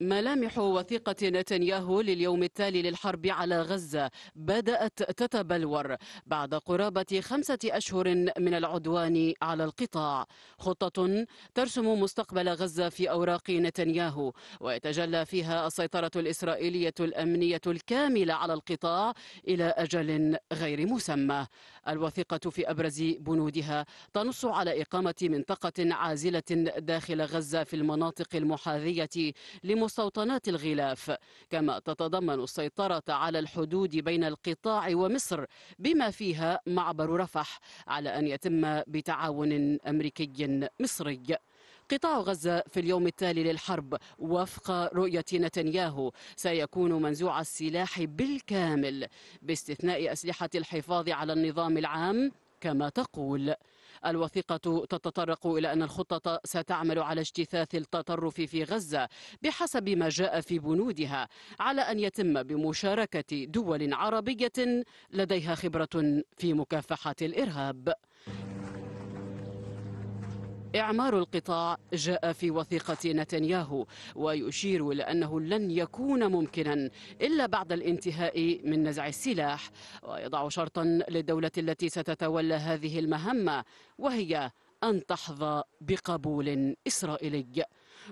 ملامح وثيقة نتنياهو لليوم التالي للحرب على غزة بدأت تتبلور بعد قرابة خمسة أشهر من العدوان على القطاع خطة ترسم مستقبل غزة في أوراق نتنياهو ويتجلى فيها السيطرة الإسرائيلية الأمنية الكاملة على القطاع إلى أجل غير مسمى الوثيقة في أبرز بنودها تنص على إقامة منطقة عازلة داخل غزة في المناطق المحاذية لمستقبل مستوطنات الغلاف كما تتضمن السيطرة على الحدود بين القطاع ومصر بما فيها معبر رفح على أن يتم بتعاون أمريكي مصري قطاع غزة في اليوم التالي للحرب وفق رؤية نتنياهو سيكون منزوع السلاح بالكامل باستثناء أسلحة الحفاظ على النظام العام كما تقول الوثيقة تتطرق إلى أن الخطة ستعمل على اجتثاث التطرف في غزة بحسب ما جاء في بنودها على أن يتم بمشاركة دول عربية لديها خبرة في مكافحة الإرهاب إعمار القطاع جاء في وثيقة نتنياهو ويشير إلى أنه لن يكون ممكنا إلا بعد الانتهاء من نزع السلاح ويضع شرطا للدولة التي ستتولى هذه المهمة وهي أن تحظى بقبول إسرائيلي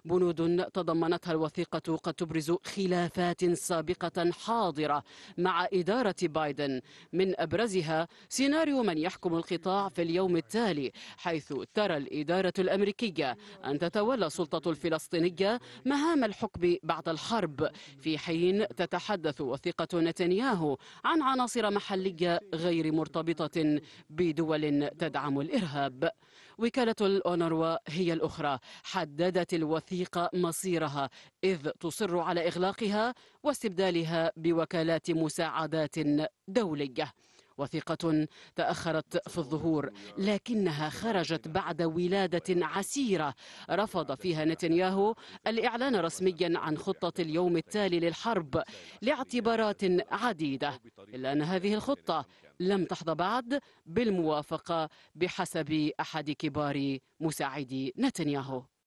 بنود تضمنتها الوثيقة قد تبرز خلافات سابقة حاضرة مع إدارة بايدن من أبرزها سيناريو من يحكم القطاع في اليوم التالي حيث ترى الإدارة الأمريكية أن تتولى السلطة الفلسطينية مهام الحكم بعد الحرب في حين تتحدث وثيقة نتنياهو عن عناصر محلية غير مرتبطة بدول تدعم الإرهاب وكالة الأونروا هي الأخرى حددت الوثيقة وثيقة مصيرها إذ تصر على إغلاقها واستبدالها بوكالات مساعدات دولية وثيقة تأخرت في الظهور لكنها خرجت بعد ولادة عسيرة رفض فيها نتنياهو الإعلان رسميا عن خطة اليوم التالي للحرب لاعتبارات عديدة إلا أن هذه الخطة لم تحظى بعد بالموافقة بحسب أحد كبار مساعدي نتنياهو